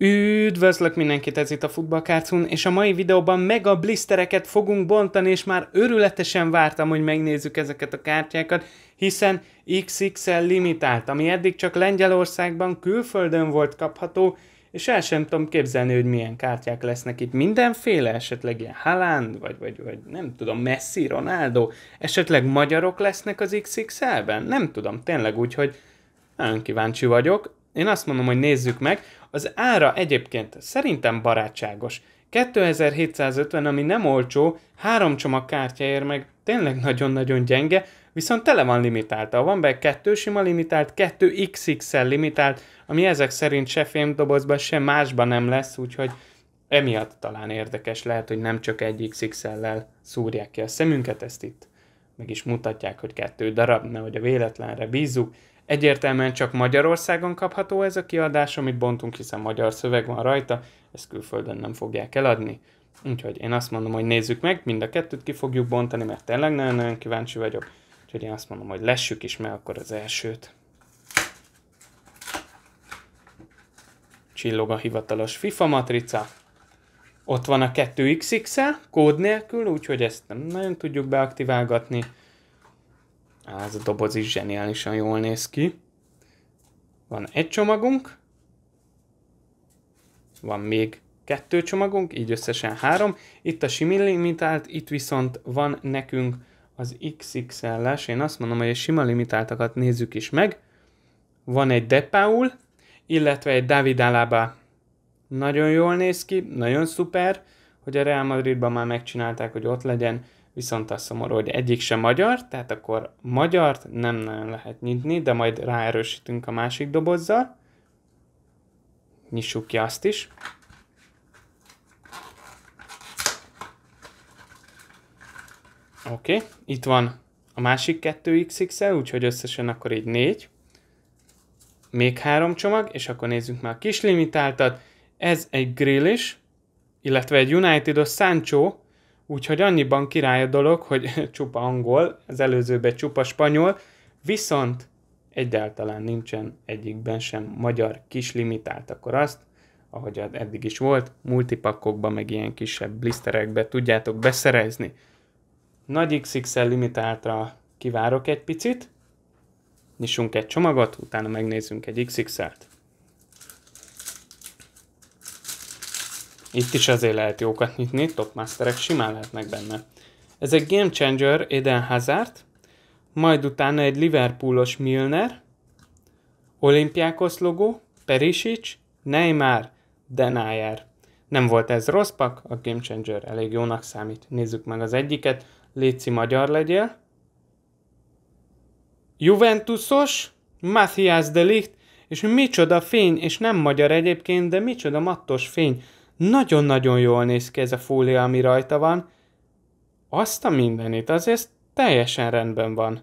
Üdvözlök mindenkit, ez itt a Futballkárcún, és a mai videóban mega blistereket fogunk bontani, és már örületesen vártam, hogy megnézzük ezeket a kártyákat, hiszen XXL limitált, ami eddig csak Lengyelországban, külföldön volt kapható, és el sem tudom képzelni, hogy milyen kártyák lesznek itt. Mindenféle, esetleg ilyen Haaland, vagy, vagy, vagy nem tudom, Messi, Ronaldo, esetleg magyarok lesznek az XXL-ben? Nem tudom, tényleg úgy, hogy nagyon kíváncsi vagyok. Én azt mondom, hogy nézzük meg. Az ára egyébként szerintem barátságos. 2750, ami nem olcsó, három csomag ér meg tényleg nagyon-nagyon gyenge, viszont tele van limitálta. Van be kettő sima limitált, kettő XXL limitált, ami ezek szerint se fémdobozban, se másban nem lesz, úgyhogy emiatt talán érdekes lehet, hogy nem csak egy XXL-lel szúrják ki a szemünket, ezt itt meg is mutatják, hogy kettő darab, nehogy a véletlenre bízzuk. Egyértelműen csak Magyarországon kapható ez a kiadás, amit bontunk, hiszen magyar szöveg van rajta, ezt külföldön nem fogják eladni. Úgyhogy én azt mondom, hogy nézzük meg, mind a kettőt ki fogjuk bontani, mert tényleg nagyon-nagyon kíváncsi vagyok. Úgyhogy én azt mondom, hogy lessük is meg akkor az elsőt. Csillog a hivatalos FIFA matrica. Ott van a 2XX-e, kód nélkül, úgyhogy ezt nem nagyon tudjuk beaktiválgatni ez hát, a doboz is zseniálisan jól néz ki. Van egy csomagunk. Van még kettő csomagunk, így összesen három. Itt a sima limitált, itt viszont van nekünk az XXL-es, én azt mondom, hogy a sima limitáltakat nézzük is meg. Van egy Depaul, illetve egy David Alaba. Nagyon jól néz ki, nagyon szuper, hogy a Real Madridban már megcsinálták, hogy ott legyen viszont azt szomorú, hogy egyik sem magyar, tehát akkor magyart nem nagyon lehet nyitni, de majd ráerősítünk a másik dobozzal. Nyissuk ki azt is. Oké, okay. itt van a másik 2XXL, úgyhogy összesen akkor így 4. Még három csomag, és akkor nézzük már a kis limitáltat. Ez egy grill is, illetve egy United-os Sancho, Úgyhogy annyiban király a dolog, hogy csupa angol, az előzőben csupa spanyol, viszont egyáltalán nincsen egyikben sem magyar kis limitált, akkor azt, ahogy eddig is volt, multipakkokba, meg ilyen kisebb blisterekbe tudjátok beszerezni. Nagy XXL limitáltra kivárok egy picit, nyissunk egy csomagot, utána megnézzünk egy XXL-t. Itt is azért lehet jókat nyitni, topmasterek simán lehetnek benne. Ez egy game changer Eden Hazard, majd utána egy Liverpoolos Milner, Olympiakos logó, Perisic, Neymar, Denayer. Nem volt ez rossz pak, a Game Changer elég jónak számít. Nézzük meg az egyiket, Léci magyar legyél. Juventusos, Matthias Ligt, és micsoda fény, és nem magyar egyébként, de micsoda mattos fény. Nagyon-nagyon jól néz ki ez a fólia, ami rajta van. Azt a mindenit, azért teljesen rendben van.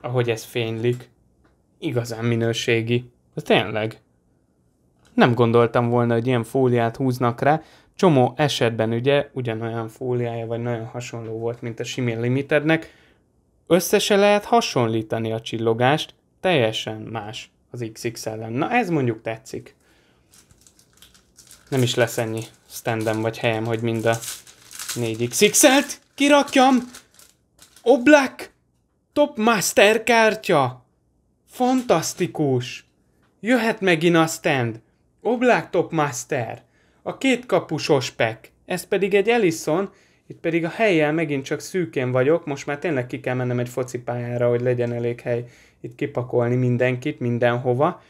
Ahogy ez fénylik. Igazán minőségi. Ez tényleg. Nem gondoltam volna, hogy ilyen fóliát húznak rá, csomó esetben ugye ugyanolyan fóliája vagy nagyon hasonló volt, mint a Simi Limitednek, össze se lehet hasonlítani a csillogást, teljesen más az XXL-en. Na ez mondjuk tetszik nem is lesz ennyi standem vagy helyem, hogy mind a 4xx-et kirakjam. Oblak Top Master kártya. Fantasztikus. Jöhet megint a stand. Oblak Top Master. A két kapusos pek. Ez pedig egy Ellison, itt pedig a helyjel megint csak szűkén vagyok, most már tényleg ki kell mennem egy focipályára, hogy legyen elég hely itt kipakolni mindenkit, mindenhova.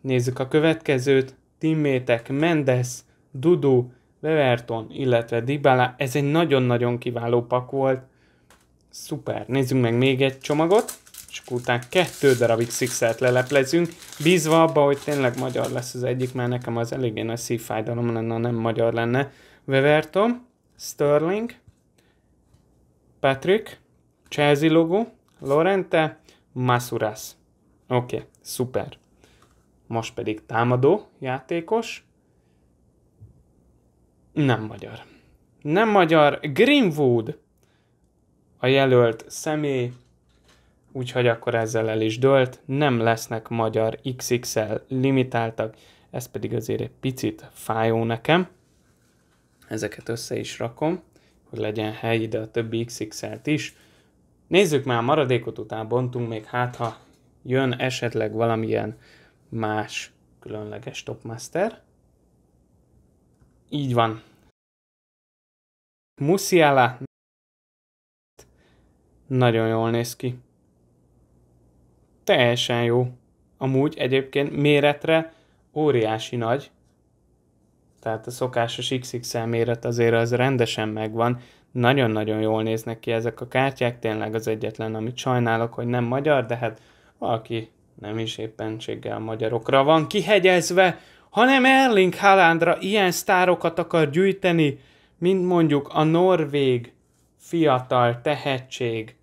Nézzük a következőt. Timmétek, Mendes, Dudu, Leverton, illetve Dybala. Ez egy nagyon-nagyon kiváló pak volt. Szuper, nézzünk meg még egy csomagot, és akkor utána kettő darabig Sixert leleplezünk, bízva abba, hogy tényleg magyar lesz az egyik, mert nekem az eléggé nagy szívfájdalom lenne, ha nem magyar lenne. Weverton, Sterling, Patrick, Chelsea logo, Lorente, Masuras. Oké, okay, szuper most pedig támadó játékos. Nem magyar. Nem magyar, Greenwood a jelölt személy, úgyhogy akkor ezzel el is dölt, nem lesznek magyar XXL limitáltak, ez pedig azért egy picit fájó nekem. Ezeket össze is rakom, hogy legyen hely ide a többi XXL-t is. Nézzük már a maradékot, után, bontunk még, hát ha jön esetleg valamilyen más különleges topmaster. Így van. Musiala nagyon jól néz ki. Teljesen jó. Amúgy egyébként méretre óriási nagy. Tehát a szokásos XXL méret azért az rendesen megvan. Nagyon-nagyon jól néznek ki ezek a kártyák. Tényleg az egyetlen, amit sajnálok, hogy nem magyar, de hát valaki nem is éppenséggel magyarokra van kihegyezve, hanem Erling Haalandra ilyen sztárokat akar gyűjteni, mint mondjuk a norvég fiatal tehetség.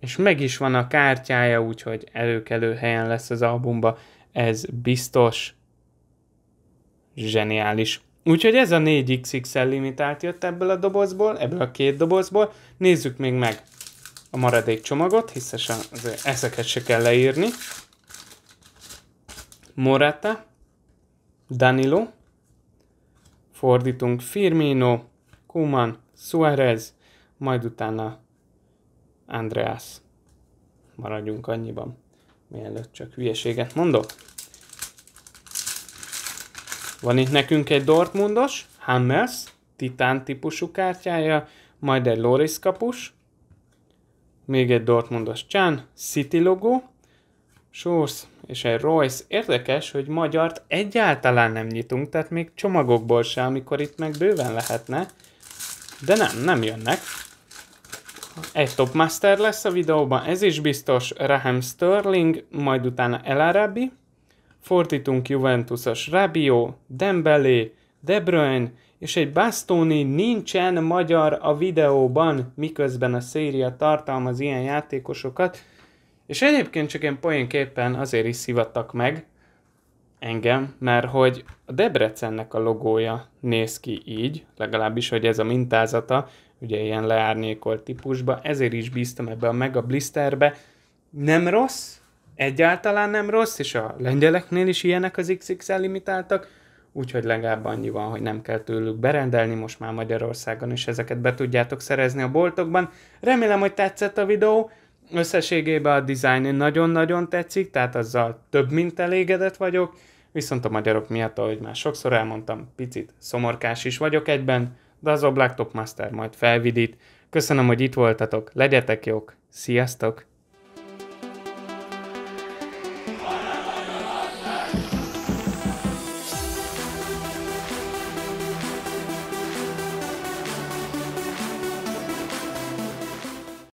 És meg is van a kártyája, úgyhogy előkelő helyen lesz az albumba. Ez biztos zseniális. Úgyhogy ez a 4XXL limitált jött ebből a dobozból, ebből a két dobozból. Nézzük még meg, a maradék csomagot, hiszen ezeket se kell leírni. Morata, Danilo, fordítunk Firmino, Kuman, Suarez, majd utána Andreas. Maradjunk annyiban, mielőtt csak hülyeséget mondok. Van itt nekünk egy Dortmundos, Hammers, titán típusú kártyája, majd egy Loris kapus, még egy Dortmundos Csán, City logó, Sors és egy Royce. Érdekes, hogy magyart egyáltalán nem nyitunk, tehát még csomagokból sem, amikor itt meg bőven lehetne. De nem, nem jönnek. Egy Topmaster lesz a videóban, ez is biztos, Raheem Sterling, majd utána El Arabi. Fordítunk Juventusos Rabio, Dembélé, De Bruyne, és egy Bastoni nincsen magyar a videóban, miközben a széria tartalmaz ilyen játékosokat, és egyébként csak én poénképpen azért is szivattak meg engem, mert hogy a Debrecennek a logója néz ki így, legalábbis, hogy ez a mintázata, ugye ilyen leárnyékolt típusba, ezért is bíztam ebbe a Mega Blisterbe. Nem rossz, egyáltalán nem rossz, és a lengyeleknél is ilyenek az XXL limitáltak, úgyhogy legalább annyi van, hogy nem kell tőlük berendelni most már Magyarországon, és ezeket be tudjátok szerezni a boltokban. Remélem, hogy tetszett a videó, összességében a design nagyon-nagyon tetszik, tehát azzal több mint elégedett vagyok, viszont a magyarok miatt, ahogy már sokszor elmondtam, picit szomorkás is vagyok egyben, de az a Blacktop Master majd felvidít. Köszönöm, hogy itt voltatok, legyetek jók, sziasztok!